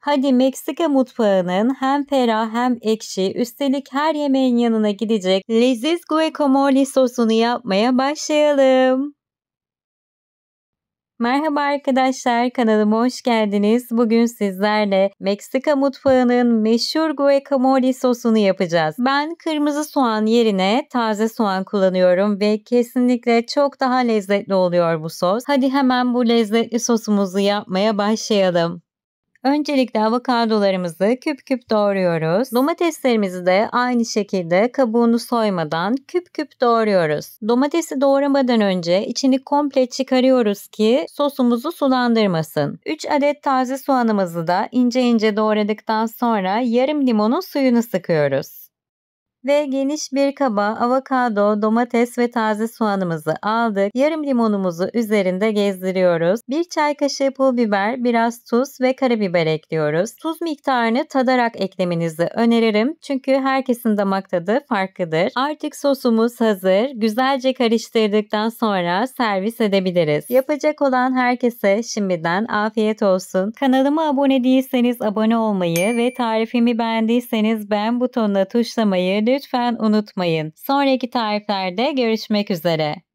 Hadi Meksika mutfağının hem ferah hem ekşi üstelik her yemeğin yanına gidecek leziz guacamole sosunu yapmaya başlayalım. Merhaba arkadaşlar kanalıma hoş geldiniz. Bugün sizlerle Meksika mutfağının meşhur guacamole sosunu yapacağız. Ben kırmızı soğan yerine taze soğan kullanıyorum ve kesinlikle çok daha lezzetli oluyor bu sos. Hadi hemen bu lezzetli sosumuzu yapmaya başlayalım. Öncelikle avokadolarımızı küp küp doğruyoruz. Domateslerimizi de aynı şekilde kabuğunu soymadan küp küp doğruyoruz. Domatesi doğramadan önce içini komple çıkarıyoruz ki sosumuzu sulandırmasın. 3 adet taze soğanımızı da ince ince doğradıktan sonra yarım limonun suyunu sıkıyoruz ve geniş bir kaba avokado, domates ve taze soğanımızı aldık. Yarım limonumuzu üzerinde gezdiriyoruz. Bir çay kaşığı pul biber, biraz tuz ve karabiber ekliyoruz. Tuz miktarını tadarak eklemenizi öneririm çünkü herkesin damak tadı farklıdır. Artık sosumuz hazır. Güzelce karıştırdıktan sonra servis edebiliriz. Yapacak olan herkese şimdiden afiyet olsun. Kanalıma abone değilseniz abone olmayı ve tarifimi beğendiyseniz beğen butonuna tuşlamayı lütfen unutmayın. Sonraki tariflerde görüşmek üzere.